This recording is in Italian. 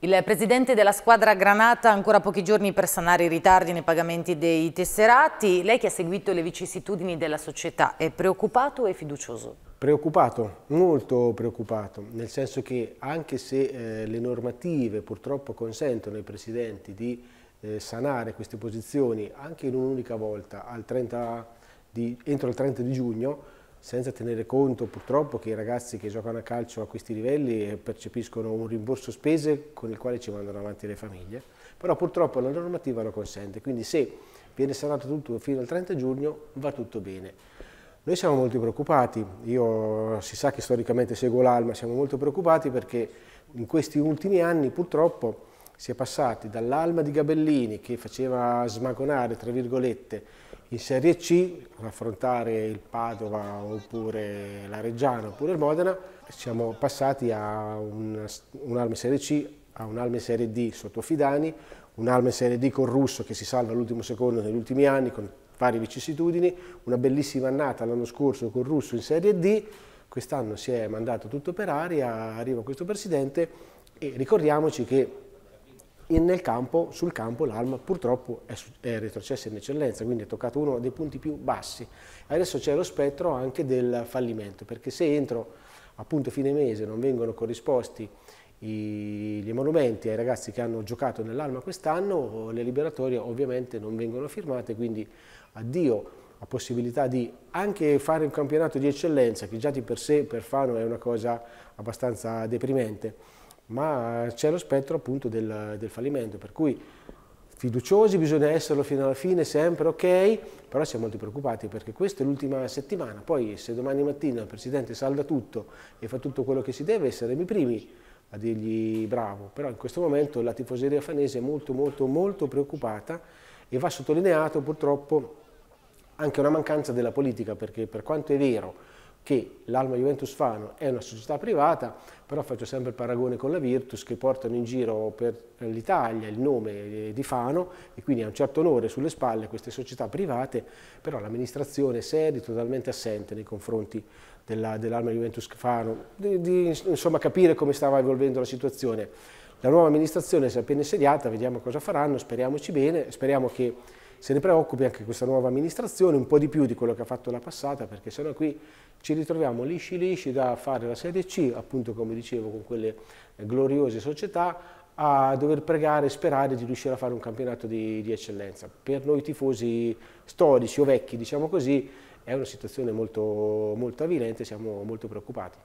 Il presidente della squadra Granata ha ancora pochi giorni per sanare i ritardi nei pagamenti dei tesserati. Lei che ha seguito le vicissitudini della società è preoccupato e fiducioso? Preoccupato, molto preoccupato, nel senso che anche se eh, le normative purtroppo consentono ai presidenti di eh, sanare queste posizioni anche in un'unica volta 30 di, entro il 30 di giugno, senza tenere conto purtroppo che i ragazzi che giocano a calcio a questi livelli eh, percepiscono un rimborso spese con il quale ci mandano avanti le famiglie, però purtroppo la normativa lo consente, quindi se viene sanato tutto fino al 30 giugno va tutto bene. Noi siamo molto preoccupati, io si sa che storicamente seguo l'Alma, siamo molto preoccupati perché in questi ultimi anni purtroppo si è passati dall'Alma di Gabellini che faceva smagonare, tra virgolette, in Serie C, affrontare il Padova oppure la Reggiana oppure il Modena, siamo passati a un, un'Alma in Serie C, a un'Alma in Serie D sotto Fidani, un'Alma in Serie D con Russo che si salva all'ultimo secondo negli ultimi anni con varie vicissitudini, una bellissima annata l'anno scorso con Russo in Serie D, quest'anno si è mandato tutto per aria, arriva questo presidente e ricordiamoci che in, campo, sul campo l'Alma purtroppo è, è, retrocessa in eccellenza, quindi ha toccato uno dei punti più bassi. Adesso c'è lo spettro anche del fallimento, perché se entro appunto fine mese non vengono corrisposti i, gli monumenti ai ragazzi che hanno giocato nell'Alma quest'anno, le liberatorie ovviamente non vengono firmate, quindi addio la possibilità di anche fare un campionato di eccellenza, che già di per sé per Fano è una cosa abbastanza deprimente ma c'è lo spettro appunto del, del fallimento, per cui fiduciosi bisogna esserlo fino alla fine, sempre ok, però siamo molto preoccupati perché questa è l'ultima settimana, poi se domani mattina il Presidente salda tutto e fa tutto quello che si deve, saremo i primi a dirgli bravo, però in questo momento la tifoseria fanese è molto molto molto preoccupata e va sottolineato purtroppo anche una mancanza della politica, perché per quanto è vero che l'Alma Juventus Fano è una società privata, però faccio sempre il paragone con la Virtus che portano in giro per l'Italia il nome eh, di Fano e quindi ha un certo onore sulle spalle queste società private, però l'amministrazione sedi totalmente assente nei confronti dell'Alma Juventus Fano, di, di insomma, capire come stava evolvendo la situazione. La nuova amministrazione si è appena insediata, vediamo cosa faranno, speriamoci bene, speriamo che se ne preoccupi anche questa nuova amministrazione, un po' di più di quello che ha fatto la passata, perché sennò qui ci ritroviamo lisci lisci da fare la Serie C, appunto come dicevo, con quelle gloriose società, a dover pregare e sperare di riuscire a fare un campionato di, di, eccellenza. Per noi tifosi storici o vecchi, diciamo così, è una situazione molto, molto avvilente, siamo molto preoccupati.